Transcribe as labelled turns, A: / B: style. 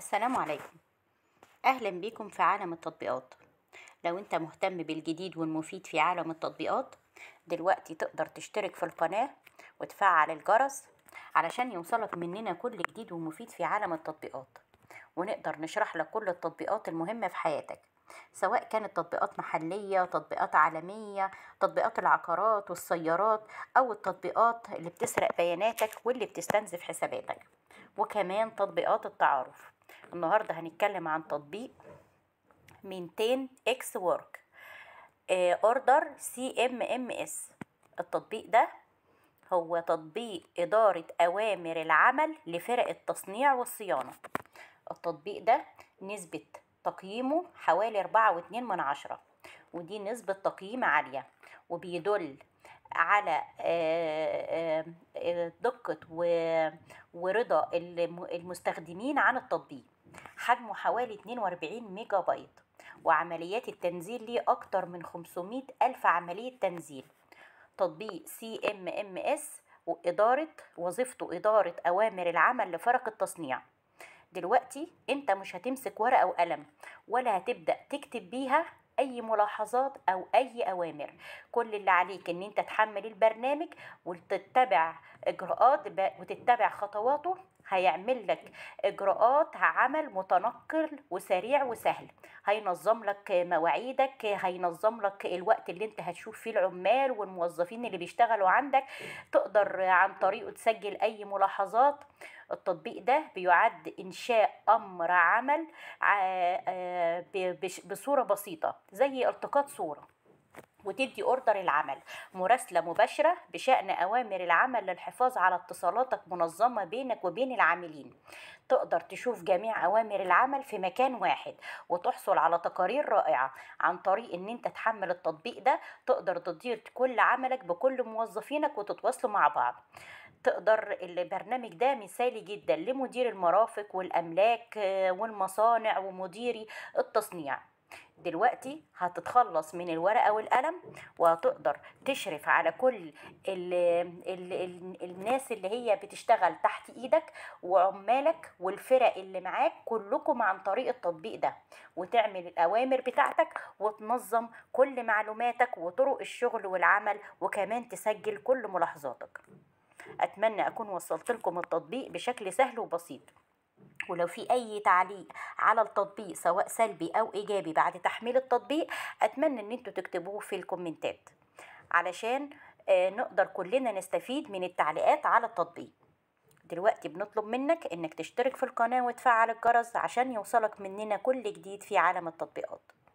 A: السلام عليكم أهلا بكم في عالم التطبيقات لو أنت مهتم بالجديد والمفيد في عالم التطبيقات دلوقتي تقدر تشترك في القناة وتفعل الجرس علشان يوصلك مننا كل جديد ومفيد في عالم التطبيقات ونقدر نشرح لك كل التطبيقات المهمة في حياتك سواء كانت تطبيقات محلية تطبيقات عالمية تطبيقات العقارات والسيارات أو التطبيقات اللي بتسرق بياناتك واللي بتستنزف حساباتك وكمان تطبيقات التعارف النهاردة هنتكلم عن تطبيق مينتين اكس وورك آه، اوردر سي ام ام اس التطبيق ده هو تطبيق إدارة أوامر العمل لفرق التصنيع والصيانة التطبيق ده نسبة تقييمه حوالي أربعة واتنين من عشرة ودي نسبة تقييم عالية وبيدل على آه، آه، دقة ورضا المستخدمين عن التطبيق حجمه حوالي 42 ميجا بايت وعمليات التنزيل ليه أكتر من 500 ألف عملية تنزيل تطبيق سي ام ام اس وإدارة وظيفته إدارة أوامر العمل لفرق التصنيع دلوقتي انت مش هتمسك ورقة وقلم ولا هتبدأ تكتب بيها اي ملاحظات او اي اوامر كل اللي عليك ان انت تحمل البرنامج وتتبع اجراءات وتتبع خطواته هيعمل لك اجراءات عمل متنقل وسريع وسهل هينظم لك مواعيدك هينظم لك الوقت اللي انت هتشوف فيه العمال والموظفين اللي بيشتغلوا عندك تقدر عن طريقه تسجل اي ملاحظات التطبيق ده بيعد انشاء امر عمل آه، آه، بصوره بسيطه زي التقاط صوره وتدي اوردر العمل مراسله مباشره بشان اوامر العمل للحفاظ على اتصالاتك منظمه بينك وبين العاملين تقدر تشوف جميع اوامر العمل في مكان واحد وتحصل على تقارير رائعه عن طريق ان انت تحمل التطبيق ده تقدر تدير كل عملك بكل موظفينك وتتواصلوا مع بعض تقدر البرنامج ده مثالي جدا لمدير المرافق والاملاك آه، والمصانع ومديري التصنيع دلوقتي هتتخلص من الورقة والقلم وهتقدر تشرف على كل ال الـ الـ الناس اللي هي بتشتغل تحت ايدك وعمالك والفرق اللي معاك كلكم عن طريق التطبيق ده وتعمل الاوامر بتاعتك وتنظم كل معلوماتك وطرق الشغل والعمل وكمان تسجل كل ملاحظاتك اتمنى اكون وصلت لكم التطبيق بشكل سهل وبسيط ولو في اي تعليق على التطبيق سواء سلبي او ايجابي بعد تحميل التطبيق اتمنى ان انتوا تكتبوه في الكومنتات علشان آه، نقدر كلنا نستفيد من التعليقات على التطبيق دلوقتي بنطلب منك انك تشترك في القناة وتفعل الجرس عشان يوصلك مننا كل جديد في عالم التطبيقات